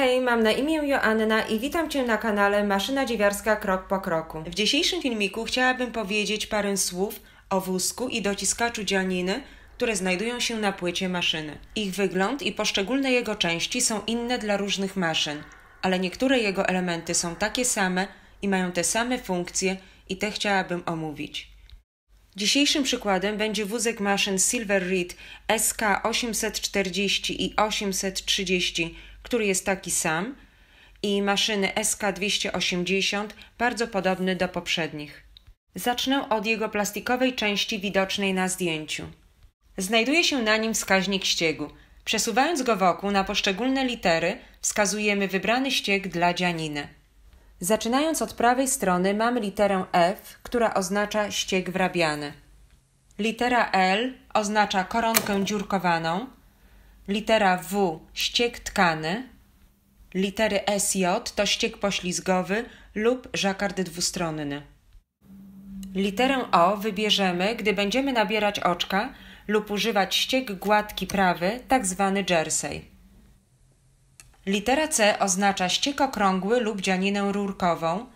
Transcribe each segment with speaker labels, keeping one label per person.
Speaker 1: Hej, mam na imię Joanna i witam Cię na kanale Maszyna Dziewiarska Krok po Kroku. W dzisiejszym filmiku chciałabym powiedzieć parę słów o wózku i dociskaczu dzianiny, które znajdują się na płycie maszyny. Ich wygląd i poszczególne jego części są inne dla różnych maszyn, ale niektóre jego elementy są takie same i mają te same funkcje i te chciałabym omówić. Dzisiejszym przykładem będzie wózek maszyn Silver Reed SK 840 i 830 który jest taki sam, i maszyny SK280, bardzo podobny do poprzednich. Zacznę od jego plastikowej części widocznej na zdjęciu. Znajduje się na nim wskaźnik ściegu. Przesuwając go wokół na poszczególne litery, wskazujemy wybrany ścieg dla dzianiny. Zaczynając od prawej strony mamy literę F, która oznacza ścieg wrabiany. Litera L oznacza koronkę dziurkowaną, litera W ściek tkany, litery SJ to ściek poślizgowy lub żakard dwustronny. Literę O wybierzemy, gdy będziemy nabierać oczka lub używać ściek gładki prawy, tak zwany jersey. Litera C oznacza ściek okrągły lub dzianinę rurkową,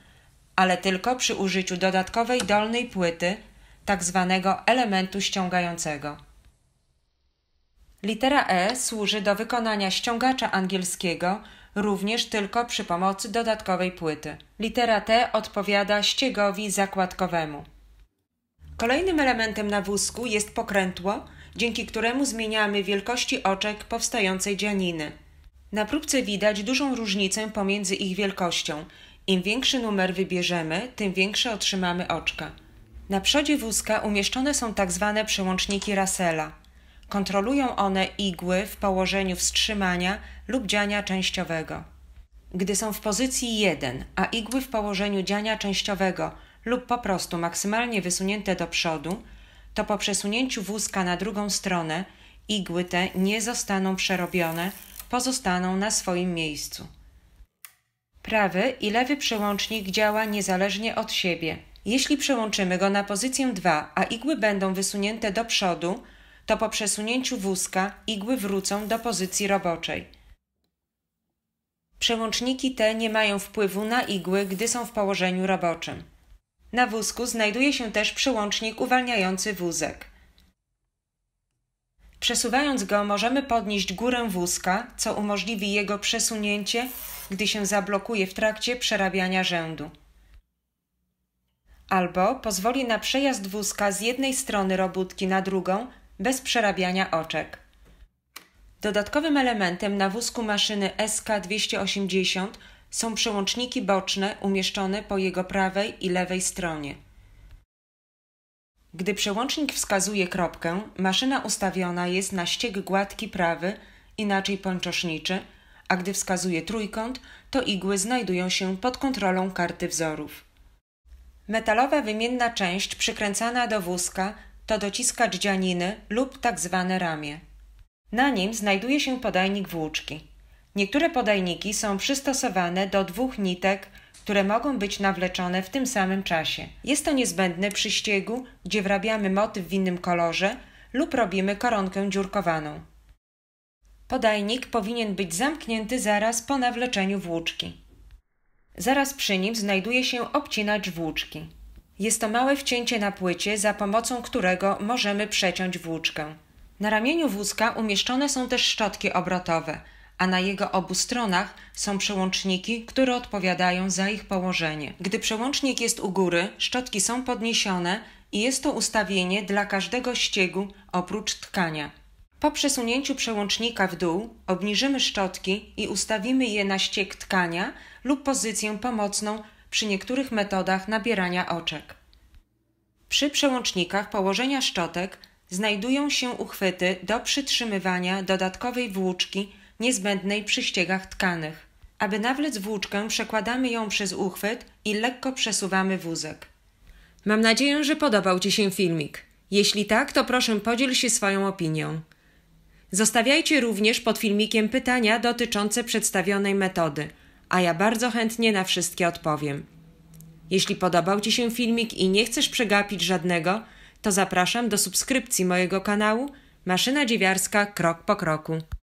Speaker 1: ale tylko przy użyciu dodatkowej dolnej płyty, tak zwanego elementu ściągającego. Litera E służy do wykonania ściągacza angielskiego również tylko przy pomocy dodatkowej płyty. Litera T odpowiada ściegowi zakładkowemu. Kolejnym elementem na wózku jest pokrętło, dzięki któremu zmieniamy wielkości oczek powstającej dzianiny. Na próbce widać dużą różnicę pomiędzy ich wielkością. Im większy numer wybierzemy, tym większe otrzymamy oczka. Na przodzie wózka umieszczone są tak zwane przełączniki Rassela. Kontrolują one igły w położeniu wstrzymania lub dziania częściowego. Gdy są w pozycji 1, a igły w położeniu dziania częściowego lub po prostu maksymalnie wysunięte do przodu, to po przesunięciu wózka na drugą stronę igły te nie zostaną przerobione, pozostaną na swoim miejscu. Prawy i lewy przełącznik działa niezależnie od siebie. Jeśli przełączymy go na pozycję 2, a igły będą wysunięte do przodu, to po przesunięciu wózka igły wrócą do pozycji roboczej. Przełączniki te nie mają wpływu na igły, gdy są w położeniu roboczym. Na wózku znajduje się też przyłącznik uwalniający wózek. Przesuwając go możemy podnieść górę wózka, co umożliwi jego przesunięcie, gdy się zablokuje w trakcie przerabiania rzędu. Albo pozwoli na przejazd wózka z jednej strony robótki na drugą bez przerabiania oczek. Dodatkowym elementem na wózku maszyny SK280 są przełączniki boczne umieszczone po jego prawej i lewej stronie. Gdy przełącznik wskazuje kropkę, maszyna ustawiona jest na ścieg gładki prawy, inaczej pończoszniczy, a gdy wskazuje trójkąt, to igły znajdują się pod kontrolą karty wzorów. Metalowa wymienna część przykręcana do wózka to dociskacz dzianiny lub tak zwane ramię. Na nim znajduje się podajnik włóczki. Niektóre podajniki są przystosowane do dwóch nitek, które mogą być nawleczone w tym samym czasie. Jest to niezbędne przy ściegu, gdzie wrabiamy motyw w innym kolorze lub robimy koronkę dziurkowaną. Podajnik powinien być zamknięty zaraz po nawleczeniu włóczki. Zaraz przy nim znajduje się obcinacz włóczki. Jest to małe wcięcie na płycie, za pomocą którego możemy przeciąć włóczkę. Na ramieniu wózka umieszczone są też szczotki obrotowe, a na jego obu stronach są przełączniki, które odpowiadają za ich położenie. Gdy przełącznik jest u góry, szczotki są podniesione i jest to ustawienie dla każdego ściegu oprócz tkania. Po przesunięciu przełącznika w dół obniżymy szczotki i ustawimy je na ścieg tkania lub pozycję pomocną przy niektórych metodach nabierania oczek. Przy przełącznikach położenia szczotek znajdują się uchwyty do przytrzymywania dodatkowej włóczki niezbędnej przy ściegach tkanych. Aby nawlec włóczkę, przekładamy ją przez uchwyt i lekko przesuwamy wózek. Mam nadzieję, że podobał Ci się filmik. Jeśli tak, to proszę podziel się swoją opinią. Zostawiajcie również pod filmikiem pytania dotyczące przedstawionej metody – a ja bardzo chętnie na wszystkie odpowiem. Jeśli podobał Ci się filmik i nie chcesz przegapić żadnego, to zapraszam do subskrypcji mojego kanału Maszyna Dziewiarska Krok po Kroku.